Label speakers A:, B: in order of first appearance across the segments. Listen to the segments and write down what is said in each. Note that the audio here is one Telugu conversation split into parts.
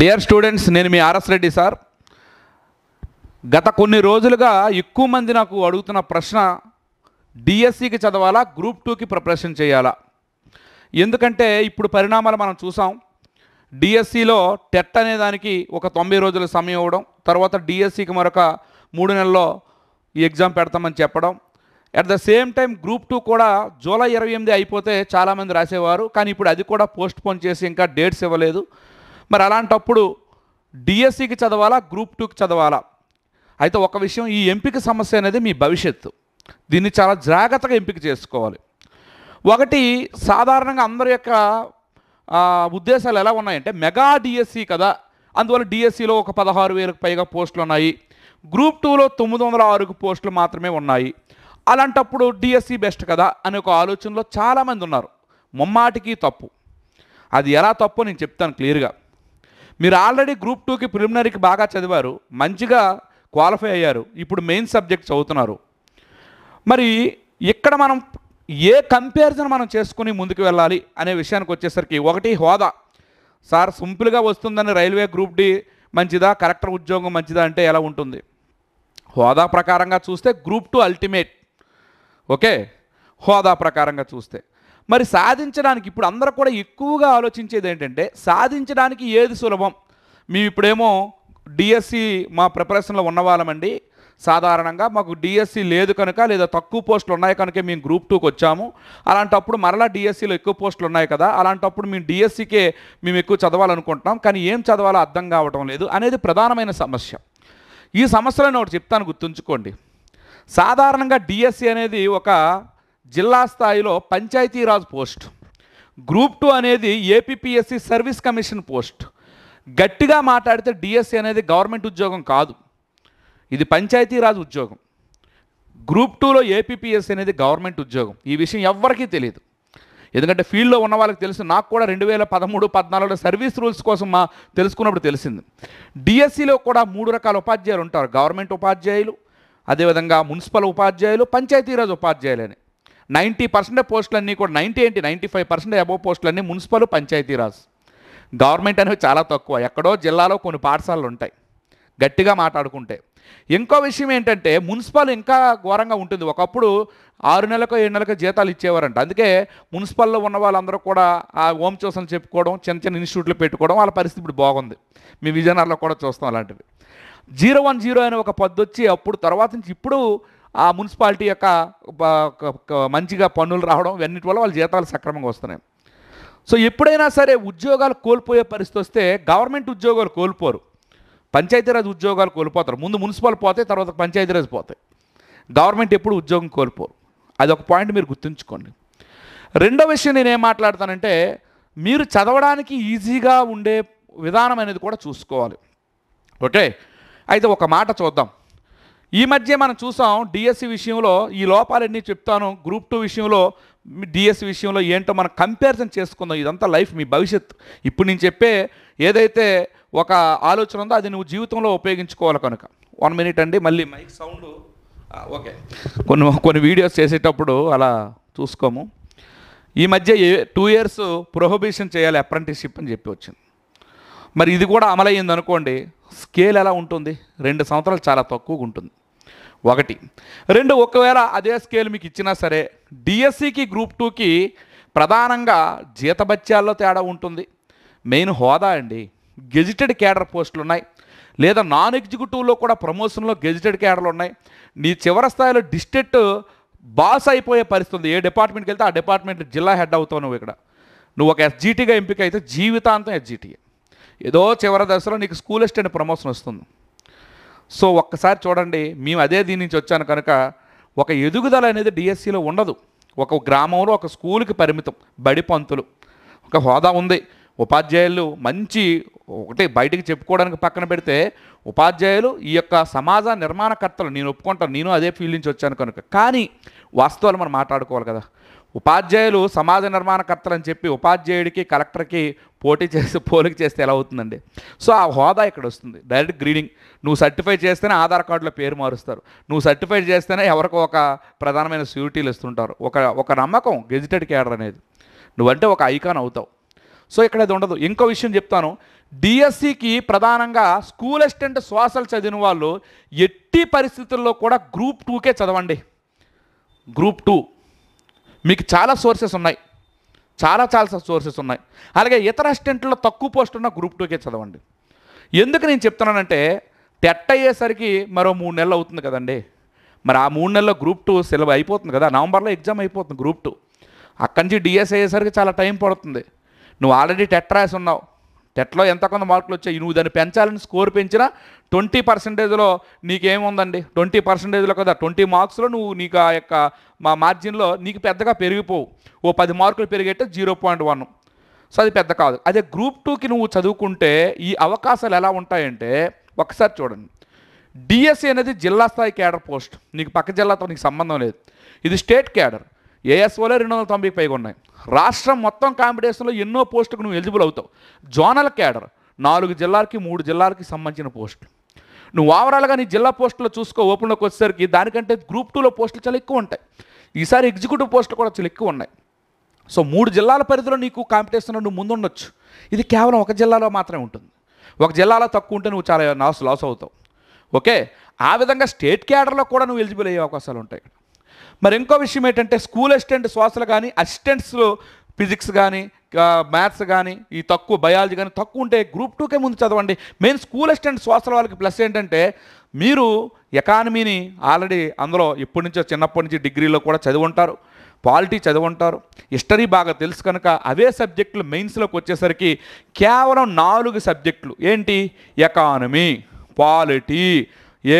A: డియర్ స్టూడెంట్స్ నేను మీ ఆర్ఎస్ రెడ్డి సార్ గత కొన్ని రోజులుగా ఎక్కువ మంది నాకు అడుగుతున్న ప్రశ్న డిఎస్సికి e చదవాలా గ్రూప్ టూకి ప్రిపరేషన్ చేయాలా ఎందుకంటే ఇప్పుడు పరిణామాలు మనం చూసాం డిఎస్సిలో e టెట్ అనే దానికి ఒక తొంభై రోజుల సమయం ఇవ్వడం తర్వాత డిఎస్సికి e మరొక మూడు నెలల్లో ఎగ్జామ్ పెడతామని చెప్పడం at the same time group two కూడా జూలై ఇరవై ఎనిమిది అయిపోతే చాలామంది రాసేవారు కానీ ఇప్పుడు అది కూడా పోస్ట్ పోన్ చేసి ఇంకా డేట్స్ ఇవ్వలేదు మరి అలాంటప్పుడు డిఎస్సికి e చదవాలా గ్రూప్ టూకి చదవాలా అయితే ఒక విషయం ఈ ఎంపిక సమస్య అనేది మీ భవిష్యత్తు దీన్ని చాలా జాగ్రత్తగా ఎంపిక చేసుకోవాలి ఒకటి సాధారణంగా అందరి యొక్క ఉద్దేశాలు ఎలా ఉన్నాయంటే మెగా డిఎస్సి e కదా అందువల్ల డిఎస్సిలో e ఒక పదహారు వేలకు పైగా పోస్టులు ఉన్నాయి గ్రూప్ టూలో తొమ్మిది వందల ఆరుకు పోస్టులు మాత్రమే ఉన్నాయి అలాంటప్పుడు డిఎస్సి బెస్ట్ కదా అనే ఒక ఆలోచనలో చాలామంది ఉన్నారు ముమ్మాటికి తప్పు అది ఎలా తప్పు నేను చెప్తాను క్లియర్గా మీరు ఆల్రెడీ గ్రూప్ టూకి ప్రిలిమినరీకి బాగా చదివారు మంచిగా క్వాలిఫై అయ్యారు ఇప్పుడు మెయిన్ సబ్జెక్ట్ చదువుతున్నారు మరి ఇక్కడ మనం ఏ కంపారిజన్ మనం చేసుకుని ముందుకు వెళ్ళాలి అనే విషయానికి వచ్చేసరికి ఒకటి హోదా సార్ సింపుల్గా వస్తుందని రైల్వే గ్రూప్ డి మంచిదా కరెక్టర్ ఉద్యోగం మంచిదా అంటే ఎలా ఉంటుంది హోదా ప్రకారంగా చూస్తే గ్రూప్ టూ అల్టిమేట్ ఓకే హోదా ప్రకారంగా చూస్తే మరి సాధించడానికి ఇప్పుడు అందరూ కూడా ఎక్కువగా ఆలోచించేది ఏంటంటే సాధించడానికి ఏది సులభం మేము ఇప్పుడేమో డిఎస్సి e మా ప్రిపరేషన్లో ఉన్నవాళ్ళమండి సాధారణంగా మాకు డిఎస్సి e లేదు కనుక లేదా తక్కువ పోస్టులు ఉన్నాయి కనుక మేము గ్రూప్ టూకి వచ్చాము అలాంటప్పుడు మరలా డిఎస్సిలో e ఎక్కువ పోస్టులు ఉన్నాయి కదా అలాంటప్పుడు మేము డిఎస్సికే మేము ఎక్కువ చదవాలనుకుంటున్నాం కానీ ఏం చదవాలో అర్థం కావటం లేదు అనేది ప్రధానమైన సమస్య ఈ సమస్యలను ఒకటి చెప్తాను గుర్తుంచుకోండి సాధారణంగా డిఎస్సి అనేది ఒక జిల్లా స్థాయిలో పంచాయతీరాజ్ పోస్ట్ గ్రూప్ టూ అనేది ఏపీఎస్సి సర్వీస్ కమిషన్ పోస్ట్ గట్టిగా మాట్లాడితే డిఎస్సి అనేది గవర్నమెంట్ ఉద్యోగం కాదు ఇది పంచాయతీరాజ్ ఉద్యోగం గ్రూప్ టూలో ఏపీఎస్సి అనేది గవర్నమెంట్ ఉద్యోగం ఈ విషయం ఎవ్వరికీ తెలియదు ఎందుకంటే ఫీల్డ్లో ఉన్న వాళ్ళకి తెలుసు నాకు కూడా రెండు వేల పదమూడు పద్నాలుగులో సర్వీస్ రూల్స్ కోసం మా తెలుసుకున్నప్పుడు తెలిసింది డిఎస్సిలో కూడా మూడు రకాల ఉపాధ్యాయులు ఉంటారు గవర్నమెంట్ ఉపాధ్యాయులు అదేవిధంగా మున్సిపల్ ఉపాధ్యాయులు పంచాయతీరాజ్ ఉపాధ్యాయులు అని నైంటీ పర్సెంట్ పోస్టులన్నీ కూడా నైంటీ ఏంటి నైంటీ ఫైవ్ పర్సెంట్ అబోవ్ పోస్టులన్నీ మున్సిపల్ పంచాయతీరాజ్ గవర్నమెంట్ అనేవి చాలా తక్కువ ఎక్కడో జిల్లాలో కొన్ని పాఠశాలలు ఉంటాయి గట్టిగా మాట్లాడుకుంటే ఇంకో విషయం ఏంటంటే మున్సిపల్ ఇంకా ఘోరంగా ఉంటుంది ఒకప్పుడు ఆరు నెలలకు ఏడు నెలలకు జీతాలు ఇచ్చేవారంట అందుకే మున్సిపల్లో ఉన్న వాళ్ళందరూ కూడా ఆ ఓం చూసలు చెప్పుకోవడం చిన్న చిన్న ఇన్స్టిట్యూట్లు పెట్టుకోవడం వాళ్ళ పరిస్థితి ఇప్పుడు బాగుంది మీ విజయనగరంలో కూడా చూస్తాం అలాంటివి జీరో వన్ జీరో అనే ఒక పద్ధతి వచ్చి అప్పుడు తర్వాత నుంచి ఇప్పుడు ఆ మున్సిపాలిటీ యొక్క మంచిగా పన్నులు రావడం ఇవన్నిటి వల్ల వాళ్ళ జీతాలు సక్రమంగా వస్తున్నాయి సో ఎప్పుడైనా సరే ఉద్యోగాలు కోల్పోయే పరిస్థితి వస్తే గవర్నమెంట్ ఉద్యోగాలు కోల్పోరు పంచాయతీరాజ్ ఉద్యోగాలు కోల్పోతారు ముందు మున్సిపల్ పోతాయి తర్వాత పంచాయతీరాజ్ పోతాయి గవర్నమెంట్ ఎప్పుడు ఉద్యోగం కోల్పోరు అది ఒక పాయింట్ మీరు గుర్తుంచుకోండి రెండో విషయం నేనేం మాట్లాడతానంటే మీరు చదవడానికి ఈజీగా ఉండే విధానం అనేది కూడా చూసుకోవాలి ఓకే అయితే ఒక మాట చూద్దాం ఈ మధ్య మనం చూసాం డిఎస్సి e విషయంలో ఈ లోపాలన్నీ చెప్తాను గ్రూప్ టూ విషయంలో డిఎస్సి e విషయంలో ఏంటో మనం కంపారిజన్ చేసుకుందాం ఇదంతా లైఫ్ మీ భవిష్యత్ ఇప్పుడు నేను చెప్పే ఏదైతే ఒక ఆలోచన ఉందో అది నువ్వు జీవితంలో ఉపయోగించుకోవాలి కనుక వన్ మినిట్ అండి మళ్ళీ మైక్ సౌండ్ ఓకే కొన్ని కొన్ని వీడియోస్ చేసేటప్పుడు అలా చూసుకోము ఈ మధ్య టూ ఇయర్స్ ప్రొహబిషన్ చేయాలి అప్రెంటిస్షిప్ అని చెప్పి వచ్చింది మరి ఇది కూడా అమలయ్యింది అనుకోండి స్కేల్ ఎలా ఉంటుంది రెండు సంవత్సరాలు చాలా తక్కువగా ఉంటుంది ఒకటి రెండు ఒకవేళ అదే స్కేల్ మీకు ఇచ్చినా సరే డిఎస్సికి గ్రూప్ టూకి ప్రధానంగా జీతభత్యాల్లో తేడా ఉంటుంది మెయిన్ హోదా అండి గెజిటెడ్ క్యాడర్ పోస్టులు ఉన్నాయి లేదా నాన్ ఎగ్జిక్యూటివ్లో కూడా ప్రమోషన్లో గెజిటెడ్ క్యాడర్లు ఉన్నాయి నీ చివరి స్థాయిలో డిస్ట్రిక్ట్ బాస్ అయిపోయే పరిస్థితి ఉంది ఏ డిపార్ట్మెంట్కి వెళ్తే ఆ డిపార్ట్మెంట్ జిల్లా హెడ్ అవుతావు నువ్వు ఇక్కడ నువ్వు ఒక ఎస్జీటీగా ఎంపిక అయితే జీవితాంతం ఎస్జీటీ ఏదో చివరి దశలో నీకు స్కూల్ అసిస్టెంట్ ప్రమోషన్ వస్తుంది సో ఒక్కసారి చూడండి మేము అదే దీని నుంచి వచ్చాను కనుక ఒక ఎదుగుదల అనేది డిఎస్సిలో ఉండదు ఒక గ్రామంలో ఒక స్కూల్కి పరిమితం బడి పంతులు ఒక హోదా ఉంది ఉపాధ్యాయులు మంచి ఒకటి బయటికి చెప్పుకోవడానికి పక్కన పెడితే ఉపాధ్యాయులు ఈ యొక్క సమాజ నిర్మాణకర్తలు నేను ఒప్పుకుంటాను నేను అదే ఫీల్డ్ నుంచి వచ్చాను కనుక కానీ వాస్తవాలు మనం మాట్లాడుకోవాలి కదా ఉపాధ్యాయులు సమాజ నిర్మాణకర్తలు అని చెప్పి ఉపాధ్యాయుడికి కలెక్టర్కి పోటీ చేసి పోలిక చేస్తే ఎలా అవుతుందండి సో ఆ హోదా ఇక్కడ వస్తుంది డైరెక్ట్ గ్రీడింగ్ నువ్వు సర్టిఫై చేస్తేనే ఆధార్ కార్డులో పేరు మారుస్తారు నువ్వు సర్టిఫై చేస్తేనే ఎవరికి ఒక ప్రధానమైన స్యూరిటీలు ఇస్తుంటారు ఒక ఒక నమ్మకం గెజిటెడ్ క్యాడర్ అనేది నువ్వంటే ఒక ఐకాన్ అవుతావు సో ఇక్కడ అది ఉండదు ఇంకో విషయం చెప్తాను డిఎస్సికి ప్రధానంగా స్కూల్ అసిస్టెంట్ శ్వాసలు చదివిన వాళ్ళు ఎట్టి పరిస్థితుల్లో కూడా గ్రూప్ టూకే చదవండి గ్రూప్ టూ మీకు చాలా సోర్సెస్ ఉన్నాయి చాలా చాలా సోర్సెస్ ఉన్నాయి అలాగే ఇతర అసిస్టెంట్లో తక్కువ పోస్ట్ ఉన్న గ్రూప్ టూకే చదవండి ఎందుకు నేను చెప్తున్నానంటే టెట్ అయ్యేసరికి మరో మూడు నెలలు అవుతుంది కదండి మరి ఆ మూడు నెలల్లో గ్రూప్ టూ సెలవు అయిపోతుంది కదా నవంబర్లో ఎగ్జామ్ అయిపోతుంది గ్రూప్ టూ అక్కడి నుంచి డిఎస్ అయ్యేసరికి చాలా టైం పడుతుంది నువ్వు ఆల్రెడీ టెట్ రాసి ఉన్నావు టెట్లో ఎంత కొంత మార్కులు వచ్చాయి నువ్వు దాన్ని పెంచాలని స్కోర్ పెంచినా ట్వంటీ పర్సెంటేజ్లో నీకేముందండి ట్వంటీ పర్సెంటేజ్లో కదా ట్వంటీ మార్క్స్లో నువ్వు నీకు ఆ యొక్క మా మార్జిన్లో నీకు పెద్దగా పెరిగిపోవు ఓ పది మార్కులు పెరిగేట జీరో పాయింట్ వన్ సో అది పెద్ద కాదు అదే గ్రూప్ టూకి నువ్వు చదువుకుంటే ఈ అవకాశాలు ఎలా ఉంటాయంటే ఒకసారి చూడండి డిఎస్సి అనేది జిల్లా స్థాయి క్యాడర్ పోస్ట్ నీకు పక్క జిల్లాతో నీకు సంబంధం లేదు ఇది స్టేట్ క్యాడర్ ఏఎస్ఓలో రెండు వందల తొంభైకి పైగా ఉన్నాయి రాష్ట్రం మొత్తం కాంపిటీషన్లో ఎన్నో పోస్టుకు నువ్వు ఎలిజిబుల్ అవుతావు జోనల్ క్యాడర్ నాలుగు జిల్లాలకి మూడు జిల్లాలకి సంబంధించిన పోస్టులు నువ్వు ఓవరాల్గా నీ జిల్లా పోస్టులో చూసుకో ఓపెన్లోకి వచ్చేసరికి దానికంటే గ్రూప్ టూలో పోస్టులు చాలా ఎక్కువ ఉంటాయి ఈసారి ఎగ్జిక్యూటివ్ పోస్టులు కూడా చాలా ఎక్కువ ఉన్నాయి సో మూడు జిల్లాల పరిధిలో నీకు కాంపిటీషన్లో నువ్వు ముందుండొచ్చు ఇది కేవలం ఒక జిల్లాలో మాత్రమే ఉంటుంది ఒక జిల్లాలో తక్కువ ఉంటే నువ్వు చాలా లాస్ లాస్ అవుతావు ఓకే ఆ విధంగా స్టేట్ క్యాడర్లో కూడా నువ్వు ఎలిజిబుల్ అయ్యే అవకాశాలు ఉంటాయి మరి ఇంకో విషయం ఏంటంటే స్కూల్ అసిస్టెంట్ శ్వాసలు కానీ అసిస్టెంట్స్లో ఫిజిక్స్ కానీ మ్యాథ్స్ కానీ ఈ తక్కువ బయాలజీ కానీ తక్కువ ఉంటే గ్రూప్ టూకే ముందు చదవండి మెయిన్ స్కూల్ అసిస్టెంట్ శ్వాసల వాళ్ళకి ప్లస్ ఏంటంటే మీరు ఎకానమీని ఆల్రెడీ అందులో ఎప్పటి నుంచో చిన్నప్పటి నుంచి డిగ్రీలో కూడా చదివి ఉంటారు పాలిటీ చదివి ఉంటారు హిస్టరీ బాగా తెలుసు కనుక అవే సబ్జెక్టులు మెయిన్స్లోకి వచ్చేసరికి కేవలం నాలుగు సబ్జెక్టులు ఏంటి ఎకానమీ పాలిటీ ఏ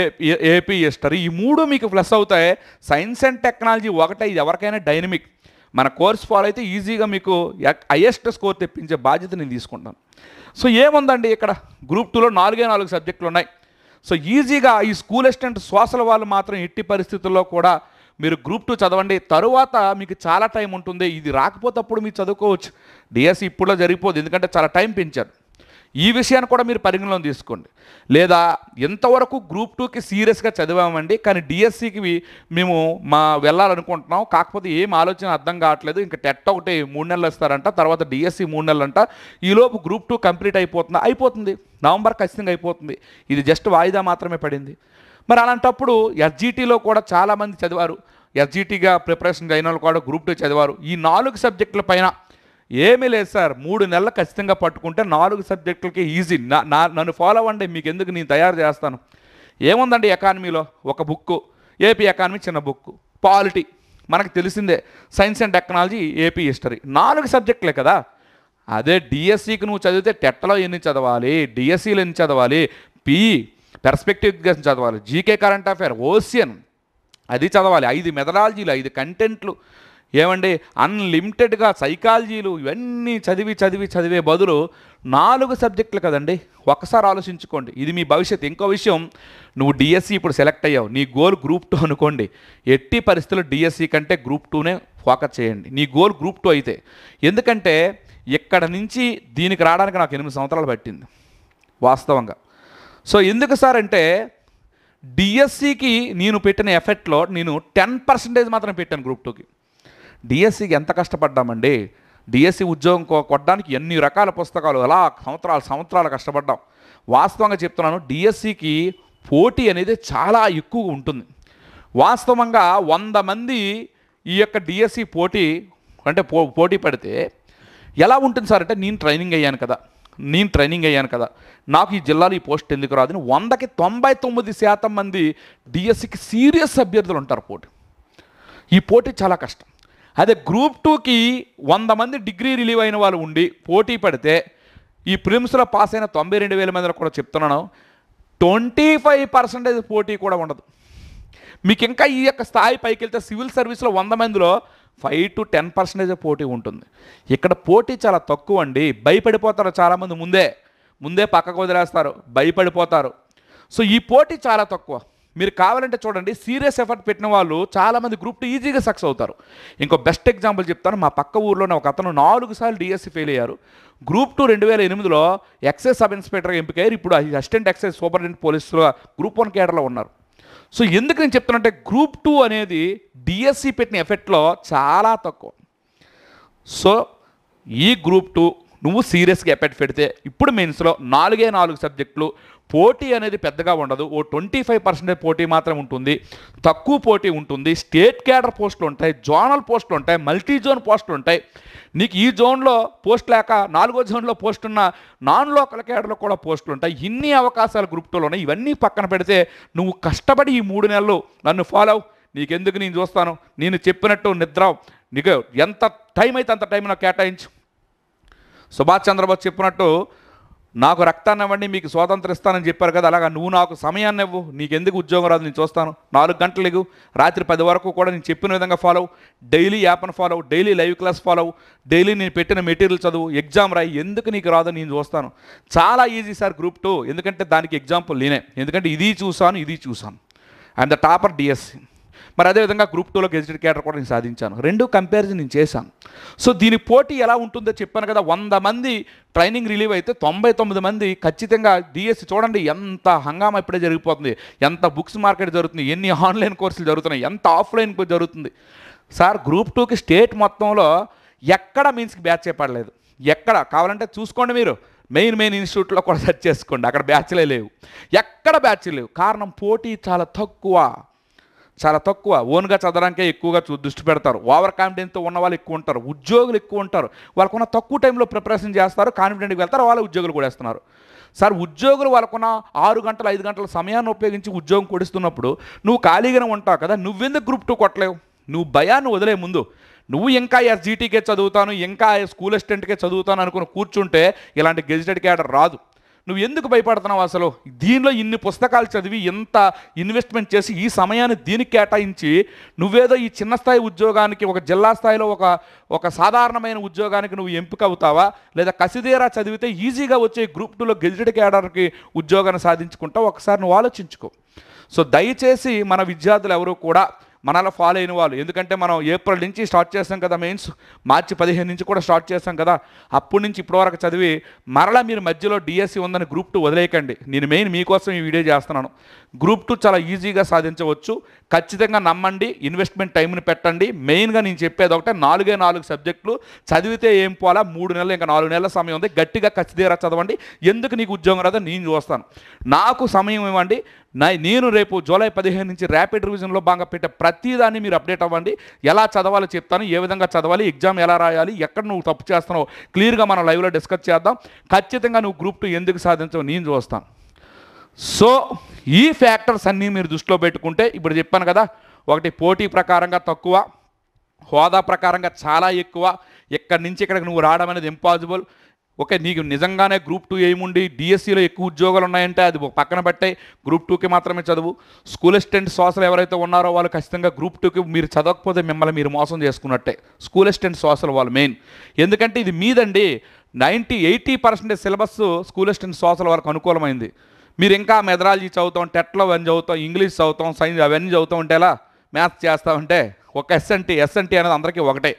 A: ఏపీ హిస్టరీ ఈ మూడు మీకు ప్లస్ అవుతాయి సైన్స్ అండ్ టెక్నాలజీ ఒకటే ఇది ఎవరికైనా డైనమిక్ మన కోర్స్ ఫాలో అయితే ఈజీగా మీకు హయ్యెస్ట్ స్కోర్ తెప్పించే బాధ్యత నేను తీసుకుంటాను సో ఏముందండి ఇక్కడ గ్రూప్ టూలో నాలుగే నాలుగు సబ్జెక్టులు ఉన్నాయి సో ఈజీగా ఈ స్కూల్ అసిస్టెంట్ సోషల్ వాళ్ళు మాత్రం ఎట్టి పరిస్థితుల్లో కూడా మీరు గ్రూప్ టూ చదవండి తరువాత మీకు చాలా టైం ఉంటుంది ఇది రాకపోతే అప్పుడు మీరు చదువుకోవచ్చు డిఎస్సి e ఇప్పుడులో జరిగిపోదు ఎందుకంటే చాలా టైం పెంచారు ఈ విషయాన్ని కూడా మీరు పరిగణలో తీసుకోండి లేదా ఎంతవరకు గ్రూప్ టూకి సీరియస్గా చదివామండి కానీ డిఎస్సికి మేము మా వెళ్ళాలనుకుంటున్నాం కాకపోతే ఏం ఆలోచన అర్థం కావట్లేదు ఇంకా టెట్ ఒకటి మూడు నెలలు ఇస్తారంట తర్వాత డిఎస్సి మూడు నెలలు అంట ఈలోపు గ్రూప్ టూ కంప్లీట్ అయిపోతుంది అయిపోతుంది నవంబర్ ఖచ్చితంగా అయిపోతుంది ఇది జస్ట్ వాయిదా మాత్రమే పడింది మరి అలాంటప్పుడు ఎస్జీటీలో కూడా చాలామంది చదివారు ఎస్జీటీగా ప్రిపరేషన్ అయిన వాళ్ళు కూడా గ్రూప్ టూ చదివారు ఈ నాలుగు సబ్జెక్టుల పైన ఏమీ లేదు సార్ మూడు నెలలు ఖచ్చితంగా పట్టుకుంటే నాలుగు సబ్జెక్టులకి ఈజీ నా నన్ను ఫాలో అవ్వండి మీకు ఎందుకు నేను తయారు చేస్తాను ఏముందండి ఎకానమీలో ఒక బుక్ ఏపీ ఎకానమీ చిన్న బుక్ పాలిటీ మనకు తెలిసిందే science and technology AP history నాలుగు సబ్జెక్టులే కదా అదే డిఎస్సికి నువ్వు చదివితే టెట్టలో ఎన్ని చదవాలి డిఎస్సీలు ఎన్ని చదవాలి పిఈ పెర్స్పెక్టివ్ ఎడ్యుకేషన్ చదవాలి జీకే కరెంట్ అఫైర్ ఓసియన్ అది చదవాలి ఐదు మెథడాలజీలు ఐదు కంటెంట్లు ఏమండి అన్లిమిటెడ్గా సైకాలజీలు ఇవన్నీ చదివి చదివి చదివే బదులు నాలుగు సబ్జెక్టులు కదండి ఒకసారి ఆలోచించుకోండి ఇది మీ భవిష్యత్తు ఇంకో విషయం నువ్వు డిఎస్సి e ఇప్పుడు సెలెక్ట్ అయ్యావు నీ గోల్ గ్రూప్ టూ అనుకోండి ఎట్టి పరిస్థితులు డిఎస్సి e కంటే గ్రూప్ టూనే ఫోకస్ చేయండి నీ గోల్ గ్రూప్ టూ అయితే ఎందుకంటే ఇక్కడ నుంచి దీనికి రావడానికి నాకు ఎనిమిది సంవత్సరాలు పట్టింది వాస్తవంగా సో ఎందుకు సార్ అంటే డిఎస్సికి e నేను పెట్టిన ఎఫెక్ట్లో నేను టెన్ పర్సెంటేజ్ మాత్రం పెట్టాను గ్రూప్ టూకి డిఎస్సికి ఎంత కష్టపడ్డామండి డిఎస్సి ఉద్యోగం కొట్టడానికి ఎన్ని రకాల పుస్తకాలు అలా సంవత్సరాలు సంవత్సరాలు కష్టపడ్డాం వాస్తవంగా చెప్తున్నాను డిఎస్సికి పోటీ అనేది చాలా ఎక్కువ ఉంటుంది వాస్తవంగా వంద మంది ఈ యొక్క డిఎస్సి పోటీ అంటే పో పోటీ పడితే ఎలా ఉంటుంది సార్ అంటే నేను ట్రైనింగ్ అయ్యాను కదా నేను ట్రైనింగ్ అయ్యాను కదా నాకు ఈ జిల్లాలో ఈ పోస్ట్ ఎందుకు రాదు వందకి తొంభై తొమ్మిది శాతం మంది డిఎస్సికి సీరియస్ అభ్యర్థులు ఉంటారు పోటీ ఈ పోటీ చాలా కష్టం అదే గ్రూప్ టూకి వంద మంది డిగ్రీ రిలీవ్ అయిన వాళ్ళు ఉండి పోటీ పడితే ఈ ప్రిమ్స్లో పాస్ అయిన తొంభై రెండు వేల మందిలో కూడా చెప్తున్నాను ట్వంటీ ఫైవ్ పర్సెంటేజ్ పోటీ కూడా ఉండదు మీకు ఇంకా ఈ యొక్క స్థాయి పైకి వెళ్తే సివిల్ సర్వీస్లో వంద మందిలో ఫైవ్ టు టెన్ పర్సెంటేజ్ పోటీ ఉంటుంది ఇక్కడ పోటీ చాలా తక్కువ అండి భయపడిపోతారు చాలామంది ముందే ముందే పక్కకు వదిలేస్తారు భయపడిపోతారు సో ఈ పోటీ చాలా తక్కువ మీరు కావాలంటే చూడండి సీరియస్ ఎఫర్ట్ పెట్టిన వాళ్ళు చాలామంది గ్రూప్ టూ ఈజీగా సక్సెస్ అవుతారు ఇంకో బెస్ట్ ఎగ్జాంపుల్ చెప్తాను మా పక్క ఊర్లోనే ఒక అతను నాలుగు సార్లు డిఎస్సి ఫెయిల్ అయ్యారు గ్రూప్ టూ రెండు వేల ఎనిమిదిలో ఎక్సైజ్ సబ్ ఇన్స్పెక్టర్గా ఎంపికయ్యారు ఇప్పుడు అసిస్టెంట్ ఎక్సైజ్ సూపరింటెండెంట్ పోలీసులు గ్రూప్ వన్ కేడర్లో ఉన్నారు సో ఎందుకు నేను చెప్తానంటే గ్రూప్ టూ అనేది డిఎస్సి పెట్టిన ఎఫెక్ట్లో చాలా తక్కువ సో ఈ గ్రూప్ టూ నువ్వు సీరియస్గా ఎఫెక్ట్ పెడితే ఇప్పుడు మెయిన్స్లో నాలుగే నాలుగు సబ్జెక్టులు పోటీ అనేది పెద్దగా ఉండదు ఓ ట్వంటీ ఫైవ్ పర్సెంటేజ్ పోటీ మాత్రం ఉంటుంది తక్కువ పోటీ ఉంటుంది స్టేట్ క్యాడర్ పోస్టులు ఉంటాయి జోనల్ పోస్టులు ఉంటాయి మల్టీ జోన్ పోస్టులు ఉంటాయి నీకు ఈ జోన్లో పోస్ట్ లేక నాలుగో జోన్లో పోస్ట్ ఉన్న నాన్ లోకల్ క్యాడర్లో కూడా పోస్టులు ఉంటాయి ఇన్ని అవకాశాలు గ్రూప్ టూలో ఉన్నాయి ఇవన్నీ పక్కన పెడితే నువ్వు కష్టపడి ఈ మూడు నెలలు నన్ను ఫాలో నీకెందుకు నేను చూస్తాను నేను చెప్పినట్టు నిద్ర నీకు ఎంత టైం అయితే అంత టైం నాకు కేటాయించు సుభాష్ చంద్రబోస్ చెప్పినట్టు నాకు రక్తాన్ని ఇవ్వండి మీకు స్వాతంత్రం ఇస్తానని చెప్పారు కదా అలాగా నువ్వు నాకు సమయాన్ని ఇవ్వు ఎందుకు ఉద్యోగం రాదు నేను చూస్తాను నాలుగు గంటలు రాత్రి పది వరకు కూడా నేను చెప్పిన విధంగా ఫాలో డైలీ యాప్ను follow daily live class follow daily నేను పెట్టిన మెటీరియల్ చదువు ఎగ్జామ్ రాయి ఎందుకు నీకు రాదు నేను చూస్తాను చాలా ఈజీ సార్ గ్రూప్ టూ ఎందుకంటే దానికి ఎగ్జాంపుల్ నేనే ఎందుకంటే ఇది చూసాను ఇది చూసాను అండ్ ద టాపర్ డిఎస్సి మరి అదేవిధంగా గ్రూప్ టూలో గెజిటెడ్ క్యాడర్ కూడా నేను సాధించాను రెండు కంపారిజన్ నేను చేశాను సో దీని పోటీ ఎలా ఉంటుందో చెప్పాను కదా వంద మంది ట్రైనింగ్ రిలీవ్ అయితే తొంభై తొమ్మిది మంది ఖచ్చితంగా డిఎస్సి చూడండి ఎంత హంగామా ఇప్పుడే జరిగిపోతుంది ఎంత బుక్స్ మార్కెట్ జరుగుతుంది ఎన్ని ఆన్లైన్ కోర్సులు జరుగుతున్నాయి ఎంత ఆఫ్లైన్ జరుగుతుంది సార్ గ్రూప్ టూకి స్టేట్ మొత్తంలో ఎక్కడ మీన్స్కి బ్యాచ్ చేపడలేదు ఎక్కడ కావాలంటే చూసుకోండి మీరు మెయిన్ మెయిన్ ఇన్స్టిట్యూట్లో కూడా సెర్చ్ చేసుకోండి అక్కడ బ్యాచ్లే లేవు ఎక్కడ బ్యాచ్లు లేవు కారణం పోటీ చాలా తక్కువ చాలా తక్కువ ఓన్గా చదవడానికే ఎక్కువగా దృష్టి పెడతారు ఓవర్ కాన్ఫిడెన్స్తో ఉన్న వాళ్ళు ఎక్కువ ఉంటారు ఉద్యోగులు ఎక్కువ ఉంటారు వాళ్ళకున్న తక్కువ టైంలో ప్రిపరేషన్ చేస్తారు కాన్ఫిడెంట్కి వెళ్తారు వాళ్ళు ఉద్యోగులు కూడా వేస్తున్నారు సార్ ఉద్యోగులు వాళ్ళకున్న ఆరు గంటల ఐదు గంటల సమయాన్ని ఉపయోగించి ఉద్యోగం కొడిస్తున్నప్పుడు నువ్వు ఖాళీగానే ఉంటావు కదా నువ్వెందుకు గ్రూప్ టూ కొట్టలేవు నువ్వు భయాన్ని వదిలే ముందు నువ్వు ఇంకా ఎస్జీటీకే చదువుతాను ఇంకా స్కూల్ అసిస్టెంట్కే చదువుతాను అనుకుని కూర్చుంటే ఇలాంటి గెజిటెడ్ క్యాడర్ రాదు నువ్వు ఎందుకు భయపడుతున్నావు అసలు దీనిలో ఇన్ని పుస్తకాలు చదివి ఇంత ఇన్వెస్ట్మెంట్ చేసి ఈ సమయాన్ని దీనికి కేటాయించి నువ్వేదో ఈ చిన్న స్థాయి ఉద్యోగానికి ఒక జిల్లా స్థాయిలో ఒక ఒక సాధారణమైన ఉద్యోగానికి నువ్వు ఎంపిక అవుతావా లేదా కసిదీరా చదివితే ఈజీగా వచ్చే గ్రూప్ టూలో గెజిటెడ్ కేడర్కి ఉద్యోగాన్ని సాధించుకుంటావు ఒకసారి నువ్వు ఆలోచించుకో సో దయచేసి మన విద్యార్థులు ఎవరు కూడా మనలో ఫాలో అయిన వాళ్ళు ఎందుకంటే మనం ఏప్రిల్ నుంచి స్టార్ట్ చేస్తాం కదా మెయిన్స్ మార్చి పదిహేను నుంచి కూడా స్టార్ట్ చేస్తాం కదా అప్పటి నుంచి ఇప్పటివరకు చదివి మరలా మీరు మధ్యలో డిఎస్సి e ఉందని గ్రూప్ టూ వదిలేయకండి నేను మెయిన్ మీకోసం ఈ వీడియో చేస్తున్నాను గ్రూప్ టూ చాలా ఈజీగా సాధించవచ్చు ఖచ్చితంగా నమ్మండి ఇన్వెస్ట్మెంట్ టైంని పెట్టండి మెయిన్గా నేను చెప్పేది ఒకటే నాలుగే నాలుగు సబ్జెక్టులు చదివితే ఏం పోవాలా మూడు నెలలు ఇంకా నాలుగు నెలల సమయం ఉంది గట్టిగా ఖచ్చితంగా చదవండి ఎందుకు నీకు ఉద్యోగం రాదో నేను చూస్తాను నాకు సమయం ఇవ్వండి నా నేను రేపు జూలై పదిహేను నుంచి ర్యాపిడ్ రివిజన్లో బాగా పెట్టే ప్రతిదాన్ని మీరు అప్డేట్ అవ్వండి ఎలా చదవాలో చెప్తాను ఏ విధంగా చదవాలి ఎగ్జామ్ ఎలా రాయాలి ఎక్కడ నువ్వు తప్పు చేస్తున్నావు క్లియర్గా మనం లైవ్లో డిస్కస్ చేద్దాం ఖచ్చితంగా నువ్వు గ్రూప్ టూ ఎందుకు సాధించవు నేను చూస్తాను సో ఈ ఫ్యాక్టర్స్ అన్నీ మీరు దృష్టిలో పెట్టుకుంటే ఇప్పుడు చెప్పాను కదా ఒకటి పోటీ ప్రకారంగా తక్కువ హోదా ప్రకారంగా చాలా ఎక్కువ ఇక్కడి నుంచి ఇక్కడికి నువ్వు రావడం అనేది ఇంపాసిబుల్ ఓకే నీకు నిజంగానే గ్రూప్ టూ ఏముండి డిఎస్సిలో e ఎక్కువ ఉద్యోగాలు ఉన్నాయంటే అది పక్కన పెట్టే గ్రూప్ టూకి మాత్రమే చదువు స్కూల్ అసిస్టెంట్ సోసలు ఎవరైతే ఉన్నారో వాళ్ళు ఖచ్చితంగా గ్రూప్ టూకి మీరు చదవకపోతే మిమ్మల్ని మీరు మోసం చేసుకున్నట్టే స్కూల్ అసిస్టెంట్ సోషల్ వాళ్ళు మెయిన్ ఎందుకంటే ఇది మీదండి ninety eighty percentage syllabus school assistant social వరకు అనుకూలమైంది మీరు ఇంకా మెథడాలజీ చదువుతాం టెట్లో అవన్నీ చదువుతాం ఇంగ్లీష్ చదువుతాం సైన్స్ అవన్నీ చదువుతూ ఉంటే ఎలా మ్యాథ్స్ చేస్తామంటే ఒక ఎస్ఎన్టీ ఎస్ఎన్టీ అనేది అందరికీ ఒకటే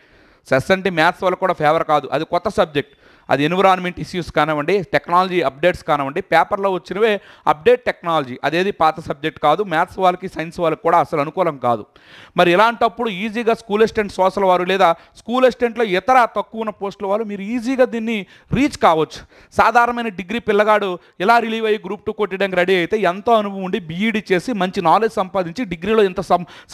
A: ఎస్ఎన్టీ మ్యాథ్స్ వాళ్ళకి కూడా ఫేవర్ కాదు అది కొత్త సబ్జెక్ట్ అది ఎన్విరాన్మెంట్ ఇష్యూస్ కానివ్వండి టెక్నాలజీ అప్డేట్స్ కానివ్వండి పేపర్లో వచ్చినవే అప్డేట్ టెక్నాలజీ అదేది పాత సబ్జెక్ట్ కాదు మ్యాథ్స్ వాళ్ళకి సైన్స్ వాళ్ళకి కూడా అసలు అనుకూలం కాదు మరి ఇలాంటప్పుడు ఈజీగా స్కూల్ అసిస్టెంట్ సోషల్ వారు లేదా స్కూల్ అసిస్టెంట్లో ఇతర తక్కువ ఉన్న పోస్టుల వాళ్ళు మీరు ఈజీగా దీన్ని రీచ్ కావచ్చు సాధారణమైన డిగ్రీ పిల్లగాడు ఇలా రిలీవ్ అయ్యి గ్రూప్ టూ కొట్టడానికి రెడీ అయితే ఎంతో అనుభవం ఉండి బీఈడీ e చేసి మంచి నాలెడ్జ్ సంపాదించి డిగ్రీలో ఇంత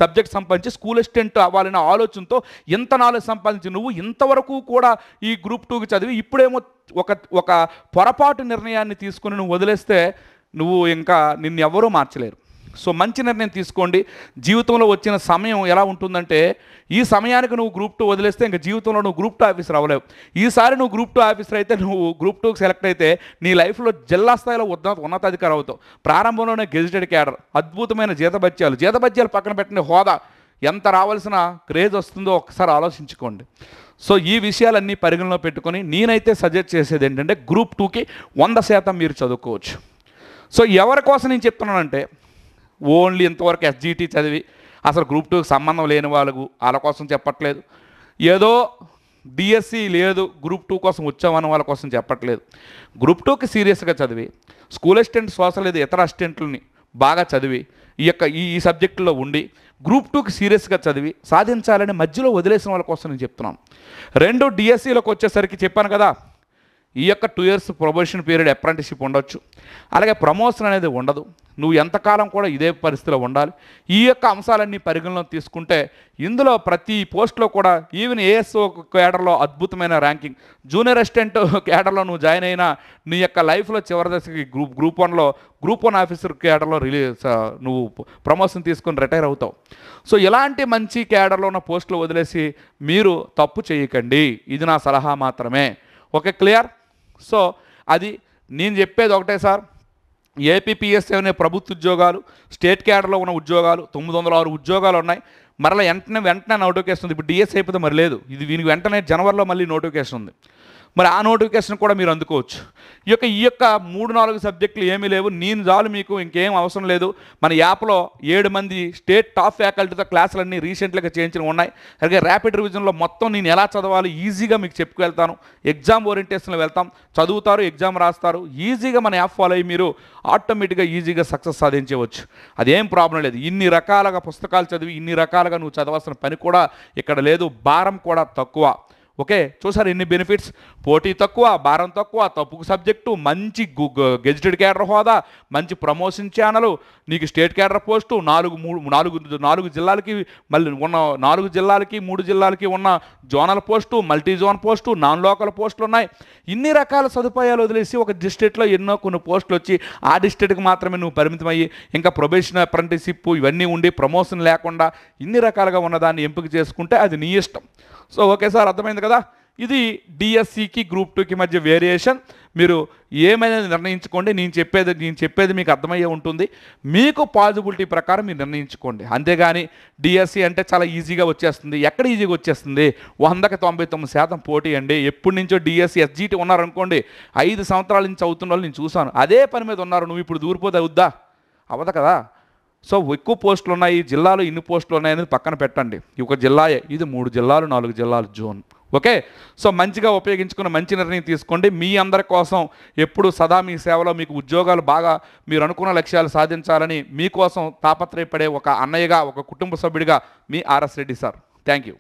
A: సబ్జెక్ట్ సంపాదించి స్కూల్ అసిస్టెంట్ అవ్వాలనే ఆలోచనతో ఇంత నాలెడ్జ్ సంపాదించి నువ్వు ఇంతవరకు కూడా ఈ గ్రూప్ టూకి చదివి ఇప్పుడే నువ్వేమో ఒక ఒక పొరపాటు నిర్ణయాన్ని తీసుకుని నువ్వు వదిలేస్తే నువ్వు ఇంకా నిన్ను ఎవరూ మార్చలేరు సో మంచి నిర్ణయం తీసుకోండి జీవితంలో వచ్చిన సమయం ఎలా ఉంటుందంటే ఈ సమయానికి నువ్వు గ్రూప్ టూ వదిలేస్తే ఇంకా జీవితంలో నువ్వు గ్రూప్ టూ ఆఫీసర్ అవ్వలేవు ఈసారి నువ్వు గ్రూప్ టూ ఆఫీసర్ అయితే నువ్వు గ్రూప్ టూకి సెలెక్ట్ అయితే నీ లైఫ్లో జిల్లా స్థాయిలో ఉన్న ఉన్నతాధికారి అవుతావు ప్రారంభంలోనే గెజిటెడ్ క్యాడర్ అద్భుతమైన జీతభత్యాలు జీతభత్యాలు పక్కన పెట్టిన హోదా ఎంత రావాల్సిన క్రేజ్ వస్తుందో ఒకసారి ఆలోచించుకోండి సో ఈ విషయాలన్నీ పరిగణలో పెట్టుకొని నేనైతే సజెస్ట్ చేసేది ఏంటంటే గ్రూప్ టూకి వంద శాతం మీరు చదువుకోవచ్చు సో ఎవరి కోసం నేను చెప్తున్నానంటే ఓన్లీ ఇంతవరకు ఎస్జీటీ చదివి అసలు గ్రూప్ టూకి సంబంధం లేని వాళ్ళకు వాళ్ళ కోసం చెప్పట్లేదు ఏదో డిఎస్సి లేదు గ్రూప్ టూ కోసం వచ్చామని వాళ్ళ కోసం చెప్పట్లేదు గ్రూప్ టూకి సీరియస్గా చదివి స్కూల్ అసిస్టెంట్ సోషల్ ఇది ఇతర అసిస్టెంట్లని బాగా చదివి ఈ యొక్క ఈ సబ్జెక్టులో ఉండి గ్రూప్ టూకి సీరియస్గా చదివి సాధించాలని మధ్యలో వదిలేసిన వాళ్ళ కోసం నేను చెప్తున్నాను రెండు డిఎస్సీలకు e వచ్చేసరికి చెప్పాను కదా ఈ యొక్క two years promotion period apprenticeship ఉండొచ్చు అలాగే ప్రమోషన్ అనేది ఉండదు నువ్వు ఎంతకాలం కూడా ఇదే పరిస్థితిలో ఉండాలి ఈ యొక్క అంశాలన్నీ పరిగణలో తీసుకుంటే ఇందులో ప్రతి పోస్ట్లో కూడా ఈవెన్ ఏఎస్ఓ క్యాడర్లో అద్భుతమైన ర్యాంకింగ్ జూనియర్ అసిస్టెంట్ క్యాడర్లో నువ్వు జాయిన్ అయినా నీ యొక్క లైఫ్లో చివరి దశకి గ్రూప్ గ్రూప్ వన్లో గ్రూప్ వన్ ఆఫీసర్ క్యాడర్లో రిలీజ్ నువ్వు ప్రమోషన్ తీసుకొని రిటైర్ అవుతావు సో ఇలాంటి మంచి క్యాడర్లో ఉన్న పోస్టులు వదిలేసి మీరు తప్పు చేయకండి ఇది నా సలహా మాత్రమే ఓకే క్లియర్ సో అది నేను చెప్పేది ఒకటే సార్ ఏపీపీఎస్సీ అనే ప్రభుత్వ ఉద్యోగాలు స్టేట్ క్యాడర్లో ఉన్న ఉద్యోగాలు తొమ్మిది వందల ఆరు ఉద్యోగాలు ఉన్నాయి మరలా వెంటనే వెంటనే నోటిఫికేషన్ ఉంది ఇప్పుడు డిఎస్ అయిపోతే మరి లేదు ఇది దీనికి వెంటనే జనవరిలో మళ్ళీ నోటిఫికేషన్ ఉంది మరి ఆ నోటిఫికేషన్ కూడా మీరు అందుకోవచ్చు ఈ యొక్క ఈ యొక్క మూడు నాలుగు సబ్జెక్టులు ఏమీ లేవు నేను చాలు మీకు ఇంకేం అవసరం లేదు మన యాప్లో ఏడు మంది స్టేట్ టాప్ ఫ్యాకల్టీతో క్లాసులన్నీ రీసెంట్గా చేయించిన ఉన్నాయి అలాగే ర్యాపిడ్ రివిజన్లో మొత్తం నేను ఎలా చదవాలి ఈజీగా మీకు చెప్పుకెళ్తాను ఎగ్జామ్ ఓరియంటేషన్లో వెళ్తాం చదువుతారు ఎగ్జామ్ రాస్తారు ఈజీగా మన యాప్ ఫాలో అయ్యి మీరు ఆటోమేటిక్గా ఈజీగా సక్సెస్ సాధించవచ్చు అదేం ప్రాబ్లం లేదు ఇన్ని రకాలుగా పుస్తకాలు చదివి ఇన్ని రకాలుగా నువ్వు చదవాల్సిన పని కూడా ఇక్కడ లేదు భారం కూడా తక్కువ ఓకే చూసారు ఎన్ని బెనిఫిట్స్ పోటీ తక్కువ భారం తక్కువ తప్పుకు సబ్జెక్టు మంచి గెజిటెడ్ క్యాడర్ హోదా మంచి ప్రమోషన్ ఛానల్ నీకు స్టేట్ క్యాడర్ పోస్టు నాలుగు మూడు నాలుగు నాలుగు జిల్లాలకి మళ్ళీ ఉన్న నాలుగు జిల్లాలకి మూడు జిల్లాలకి ఉన్న zonal post multi zone post non local పోస్టులు ఉన్నాయి ఇన్ని రకాల సదుపాయాలు వదిలేసి ఒక డిస్ట్రిక్ట్లో ఎన్నో కొన్ని పోస్టులు వచ్చి ఆ డిస్ట్రిక్ట్కి మాత్రమే నువ్వు అయ్యి ఇంకా ప్రొబేషన్ అప్రెంటిషిప్ ఇవన్నీ ఉండి ప్రమోషన్ లేకుండా ఇన్ని రకాలుగా ఉన్నదాన్ని ఎంపిక చేసుకుంటే అది నీ ఇష్టం సో ఓకే సార్ అర్థమైంది కదా కదా ఇది డిఎస్సికి గ్రూప్ టూకి మధ్య వేరియేషన్ మీరు ఏమైనా నిర్ణయించుకోండి నేను చెప్పేది నేను చెప్పేది మీకు అర్థమయ్యే ఉంటుంది మీకు పాజిబిలిటీ ప్రకారం మీరు నిర్ణయించుకోండి అంతేగాని డిఎస్సి e అంటే చాలా ఈజీగా వచ్చేస్తుంది ఎక్కడ ఈజీగా వచ్చేస్తుంది వందకి తొంభై తొమ్మిది శాతం పోటీ అండి ఎప్పటి నుంచో డిఎస్సి ఎస్జీటీ e, ఉన్నారనుకోండి ఐదు సంవత్సరాల నుంచి అవుతున్న వాళ్ళు నేను చూశాను అదే పని మీద ఉన్నారు నువ్వు ఇప్పుడు దూరిపోతే అవుద్దా అవ్వదు కదా సో ఎక్కువ పోస్టులు ఉన్నాయి జిల్లాలో ఇన్ని పోస్టులు ఉన్నాయి అనేది పక్కన పెట్టండి ఒక జిల్లాయే ఇది మూడు జిల్లాలు నాలుగు జిల్లాలు జోన్ ఓకే సో మంచిగా ఉపయోగించుకుని మంచి నిర్ణయం తీసుకోండి మీ అందరి కోసం ఎప్పుడు సదా మీ సేవలో మీకు ఉద్యోగాలు బాగా మీరు అనుకున్న లక్ష్యాలు సాధించాలని మీకోసం తాపత్రయపడే ఒక అన్నయ్యగా ఒక కుటుంబ సభ్యుడిగా మీ RS Reddy sir thank you